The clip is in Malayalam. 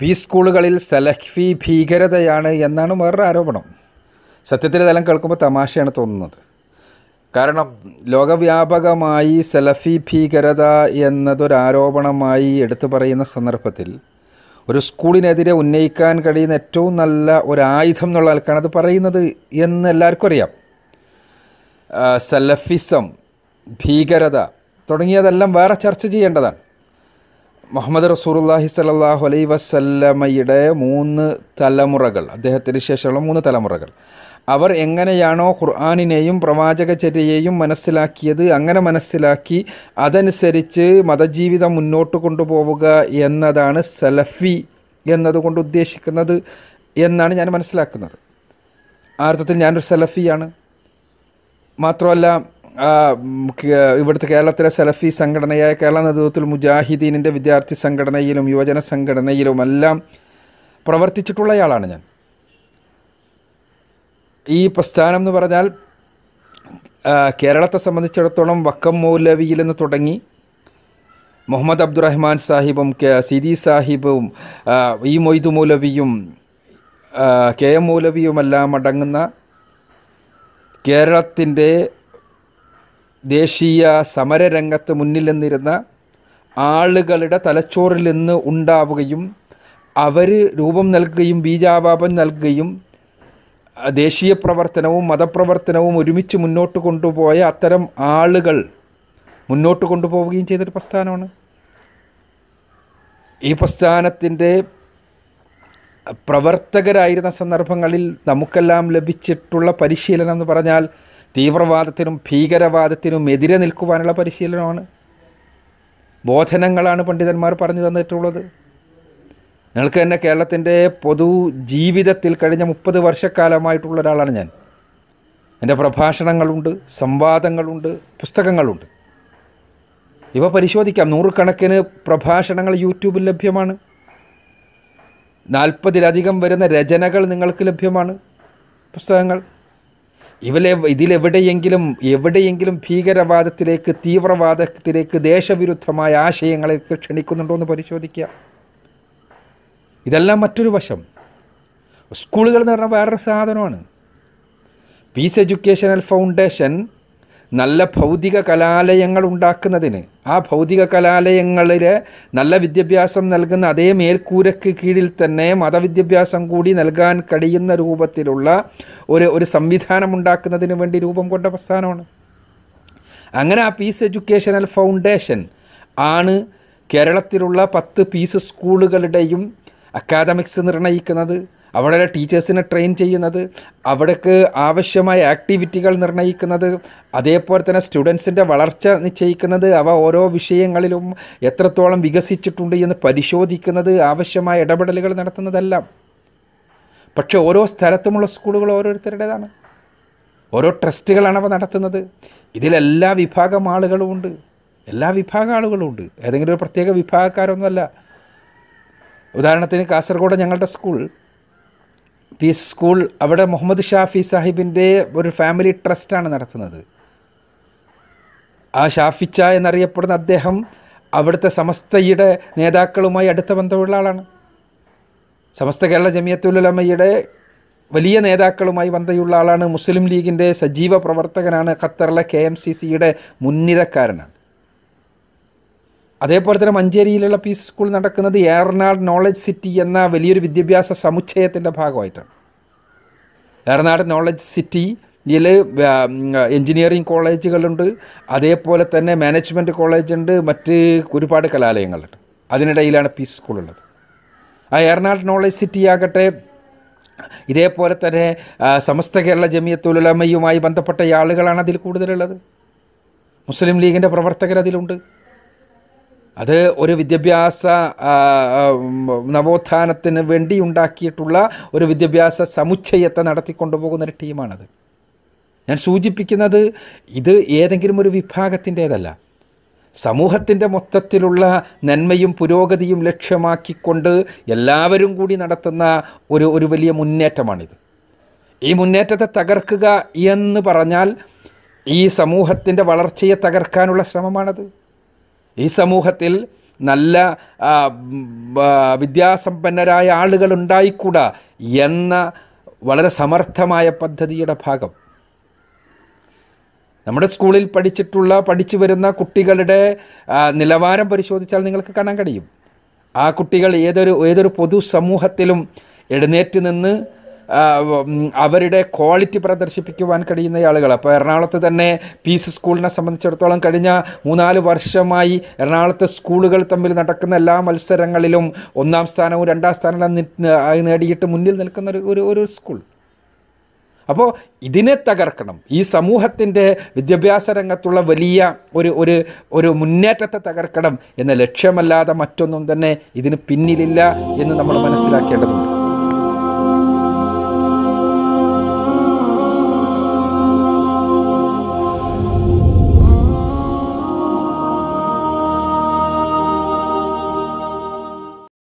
പി സ്കൂളുകളിൽ സലഹ്ഫി ഭീകരതയാണ് എന്നാണ് വേറൊരു ആരോപണം സത്യത്തിൽ ഇതെല്ലാം കേൾക്കുമ്പോൾ തമാശയാണ് തോന്നുന്നത് കാരണം ലോകവ്യാപകമായി സലഫി ഭീകരത എന്നതൊരാരോപണമായി ആരോപണമായി എടുത്തു പറയുന്ന സന്ദർഭത്തിൽ ഒരു സ്കൂളിനെതിരെ ഉന്നയിക്കാൻ കഴിയുന്ന ഏറ്റവും നല്ല ഒരു ആയുധം എന്നുള്ള ആൾക്കാണ് അത് പറയുന്നത് എന്ന് എല്ലാവർക്കും അറിയാം സലഫിസം ഭീകരത തുടങ്ങിയതെല്ലാം വേറെ ചർച്ച ചെയ്യേണ്ടതാണ് മുഹമ്മദ് റസൂറുല്ലാഹി സലാഹു അലൈ വസല്ലമ്മയുടെ മൂന്ന് തലമുറകൾ അദ്ദേഹത്തിന് ശേഷമുള്ള മൂന്ന് തലമുറകൾ അവർ എങ്ങനെയാണോ ഖുർആാനിനെയും പ്രവാചകചര്യയെയും മനസ്സിലാക്കിയത് അങ്ങനെ മനസ്സിലാക്കി അതനുസരിച്ച് മതജീവിതം മുന്നോട്ട് കൊണ്ടുപോവുക എന്നതാണ് സലഫി എന്നതുകൊണ്ട് ഉദ്ദേശിക്കുന്നത് എന്നാണ് ഞാൻ മനസ്സിലാക്കുന്നത് ആ അർത്ഥത്തിൽ ഞാനൊരു സലഫിയാണ് മാത്രമല്ല ഇവിടുത്തെ കേരളത്തിലെ സലഫി സംഘടനയായ കേരള നേതൃത്വത്തിൽ മുജാഹിദീനിൻ്റെ വിദ്യാർത്ഥി സംഘടനയിലും യുവജന സംഘടനയിലുമെല്ലാം പ്രവർത്തിച്ചിട്ടുള്ളയാളാണ് ഞാൻ ഈ പ്രസ്ഥാനം എന്ന് പറഞ്ഞാൽ കേരളത്തെ സംബന്ധിച്ചിടത്തോളം വക്കം മൗലവിയിൽ നിന്ന് തുടങ്ങി മുഹമ്മദ് അബ്ദുറഹ്മാൻ സാഹിബും കെ സിദി സാഹിബും ഇ മൊയ്തു മൗലവിയും കെ എം മൗലവിയുമെല്ലാം അടങ്ങുന്ന കേരളത്തിൻ്റെ ദേശീയ സമരരംഗത്ത് മുന്നിൽ നിന്നിരുന്ന ആളുകളുടെ തലച്ചോറിൽ നിന്ന് ഉണ്ടാവുകയും അവർ രൂപം നൽകുകയും ബീജാവാപം നൽകുകയും ദേശീയ പ്രവർത്തനവും മതപ്രവർത്തനവും ഒരുമിച്ച് മുന്നോട്ട് കൊണ്ടുപോയ അത്തരം ആളുകൾ മുന്നോട്ട് കൊണ്ടുപോവുകയും ചെയ്തൊരു പ്രസ്ഥാനമാണ് ഈ പ്രസ്ഥാനത്തിൻ്റെ പ്രവർത്തകരായിരുന്ന സന്ദർഭങ്ങളിൽ നമുക്കെല്ലാം ലഭിച്ചിട്ടുള്ള പരിശീലനം എന്ന് പറഞ്ഞാൽ തീവ്രവാദത്തിനും ഭീകരവാദത്തിനും എതിരെ നിൽക്കുവാനുള്ള പരിശീലനമാണ് ബോധനങ്ങളാണ് പണ്ഡിതന്മാർ പറഞ്ഞു തന്നിട്ടുള്ളത് നിങ്ങൾക്ക് തന്നെ കേരളത്തിൻ്റെ പൊതു ജീവിതത്തിൽ കഴിഞ്ഞ മുപ്പത് വർഷക്കാലമായിട്ടുള്ള ഒരാളാണ് ഞാൻ എൻ്റെ പ്രഭാഷണങ്ങളുണ്ട് സംവാദങ്ങളുണ്ട് പുസ്തകങ്ങളുണ്ട് ഇവ പരിശോധിക്കാം നൂറുകണക്കിന് പ്രഭാഷണങ്ങൾ യൂട്യൂബിൽ ലഭ്യമാണ് നാൽപ്പതിലധികം വരുന്ന രചനകൾ നിങ്ങൾക്ക് ലഭ്യമാണ് പുസ്തകങ്ങൾ ഇവലെ ഇതിലെവിടെയെങ്കിലും എവിടെയെങ്കിലും ഭീകരവാദത്തിലേക്ക് തീവ്രവാദത്തിലേക്ക് ദേശവിരുദ്ധമായ ആശയങ്ങളേക്ക് ക്ഷണിക്കുന്നുണ്ടോ എന്ന് പരിശോധിക്കുക ഇതെല്ലാം മറ്റൊരു വശം സ്കൂളുകൾ എന്ന് പറഞ്ഞാൽ വേറൊരു സാധനമാണ് പീസ് എഡ്യൂക്കേഷണൽ ഫൗണ്ടേഷൻ നല്ല ഭൗതിക കലാലയങ്ങൾ ഉണ്ടാക്കുന്നതിന് ആ ഭൗതിക കലാലയങ്ങളിൽ നല്ല വിദ്യാഭ്യാസം നൽകുന്ന അതേ മേൽക്കൂരയ്ക്ക് കീഴിൽ തന്നെ മതവിദ്യാഭ്യാസം കൂടി നൽകാൻ കഴിയുന്ന രൂപത്തിലുള്ള ഒരു ഒരു സംവിധാനം ഉണ്ടാക്കുന്നതിന് വേണ്ടി രൂപം കൊണ്ട പ്രസ്ഥാനമാണ് അങ്ങനെ ആ പീസ് എഡ്യൂക്കേഷണൽ ഫൗണ്ടേഷൻ ആണ് കേരളത്തിലുള്ള പത്ത് പീസ് സ്കൂളുകളുടെയും അക്കാദമിക്സ് നിർണ്ണയിക്കുന്നത് അവിടെ ടീച്ചേഴ്സിനെ ട്രെയിൻ ചെയ്യുന്നത് അവിടേക്ക് ആവശ്യമായ ആക്ടിവിറ്റികൾ നിർണ്ണയിക്കുന്നത് അതേപോലെ തന്നെ സ്റ്റുഡൻസിൻ്റെ വളർച്ച നിശ്ചയിക്കുന്നത് അവ ഓരോ വിഷയങ്ങളിലും എത്രത്തോളം വികസിച്ചിട്ടുണ്ട് എന്ന് പരിശോധിക്കുന്നത് ആവശ്യമായ ഇടപെടലുകൾ നടത്തുന്നതെല്ലാം പക്ഷേ ഓരോ സ്ഥലത്തുമുള്ള സ്കൂളുകൾ ഓരോരുത്തരുടേതാണ് ഓരോ ട്രസ്റ്റുകളാണ് അവ നടത്തുന്നത് ഇതിലെല്ലാ വിഭാഗം ആളുകളുമുണ്ട് എല്ലാ ആളുകളും ഉണ്ട് ഏതെങ്കിലും ഒരു പ്രത്യേക വിഭാഗക്കാരൊന്നുമല്ല ഉദാഹരണത്തിന് കാസർഗോഡ് ഞങ്ങളുടെ സ്കൂൾ പീസ് സ്കൂൾ അവിടെ മുഹമ്മദ് ഷാഫി സാഹിബിൻ്റെ ഒരു ഫാമിലി ട്രസ്റ്റാണ് നടത്തുന്നത് ആ ഷാഫിച്ച എന്നറിയപ്പെടുന്ന അദ്ദേഹം അവിടുത്തെ സമസ്തയുടെ നേതാക്കളുമായി അടുത്ത ബന്ധമുള്ള ആളാണ് സമസ്ത കേരള ജമിയത്തുലമയുടെ വലിയ നേതാക്കളുമായി ബന്ധമുള്ള ആളാണ് മുസ്ലിം ലീഗിൻ്റെ സജീവ പ്രവർത്തകനാണ് ഖത്തറിലെ കെ എം സി സിയുടെ മുൻനിരക്കാരനാണ് അതേപോലെ തന്നെ മഞ്ചേരിയിലുള്ള പീസ് സ്കൂൾ നടക്കുന്നത് ഏറനാട് നോളജ് സിറ്റി എന്ന വലിയൊരു വിദ്യാഭ്യാസ സമുച്ചയത്തിൻ്റെ ഭാഗമായിട്ടാണ് ഏറനാട് നോളജ് സിറ്റി ഇതിൽ എൻജിനീയറിംഗ് കോളേജുകളുണ്ട് അതേപോലെ തന്നെ മാനേജ്മെൻറ്റ് കോളേജുണ്ട് മറ്റ് ഒരുപാട് കലാലയങ്ങളുണ്ട് അതിനിടയിലാണ് പീസ് സ്കൂളുള്ളത് ആ എറണാകുളം നോളജ് സിറ്റി ആകട്ടെ ഇതേപോലെ തന്നെ സമസ്ത കേരള ജമിയത്തുലമയുമായി ബന്ധപ്പെട്ട ആളുകളാണ് അതിൽ കൂടുതലുള്ളത് മുസ്ലിം ലീഗിൻ്റെ പ്രവർത്തകർ അതിലുണ്ട് അത് ഒരു വിദ്യാഭ്യാസ നവോത്ഥാനത്തിന് വേണ്ടി ഉണ്ടാക്കിയിട്ടുള്ള ഒരു വിദ്യാഭ്യാസ സമുച്ചയത്തെ നടത്തിക്കൊണ്ടുപോകുന്ന ഒരു ടീമാണത് ഞാൻ സൂചിപ്പിക്കുന്നത് ഇത് ഏതെങ്കിലും ഒരു വിഭാഗത്തിൻ്റേതല്ല സമൂഹത്തിൻ്റെ മൊത്തത്തിലുള്ള നന്മയും പുരോഗതിയും ലക്ഷ്യമാക്കിക്കൊണ്ട് എല്ലാവരും കൂടി നടത്തുന്ന ഒരു ഒരു വലിയ മുന്നേറ്റമാണിത് ഈ മുന്നേറ്റത്തെ തകർക്കുക എന്ന് പറഞ്ഞാൽ ഈ സമൂഹത്തിൻ്റെ വളർച്ചയെ തകർക്കാനുള്ള ശ്രമമാണത് ഈ സമൂഹത്തിൽ നല്ല വിദ്യാസമ്പന്നരായ ആളുകൾ ഉണ്ടായിക്കൂടാ എന്ന വളരെ സമർത്ഥമായ പദ്ധതിയുടെ ഭാഗം നമ്മുടെ സ്കൂളിൽ പഠിച്ചിട്ടുള്ള പഠിച്ചു വരുന്ന കുട്ടികളുടെ നിലവാരം പരിശോധിച്ചാൽ നിങ്ങൾക്ക് കാണാൻ കഴിയും ആ കുട്ടികൾ ഏതൊരു ഏതൊരു പൊതു സമൂഹത്തിലും എഴുന്നേറ്റ് നിന്ന് അവരുടെ ക്വാളിറ്റി പ്രദർശിപ്പിക്കുവാൻ കഴിയുന്ന ആളുകൾ അപ്പോൾ എറണാകുളത്ത് തന്നെ പീസ് സ്കൂളിനെ സംബന്ധിച്ചിടത്തോളം കഴിഞ്ഞ മൂന്നാല് വർഷമായി എറണാകുളത്തെ സ്കൂളുകൾ തമ്മിൽ നടക്കുന്ന എല്ലാ മത്സരങ്ങളിലും ഒന്നാം സ്ഥാനവും രണ്ടാം സ്ഥാനവും നേടിയിട്ട് മുന്നിൽ നിൽക്കുന്ന ഒരു ഒരു സ്കൂൾ അപ്പോൾ ഇതിനെ തകർക്കണം ഈ സമൂഹത്തിൻ്റെ വിദ്യാഭ്യാസ രംഗത്തുള്ള വലിയ ഒരു ഒരു ഒരു മുന്നേറ്റത്തെ തകർക്കണം എന്ന ലക്ഷ്യമല്ലാതെ മറ്റൊന്നും തന്നെ ഇതിന് പിന്നിലില്ല എന്ന് നമ്മൾ മനസ്സിലാക്കേണ്ടതുണ്ട്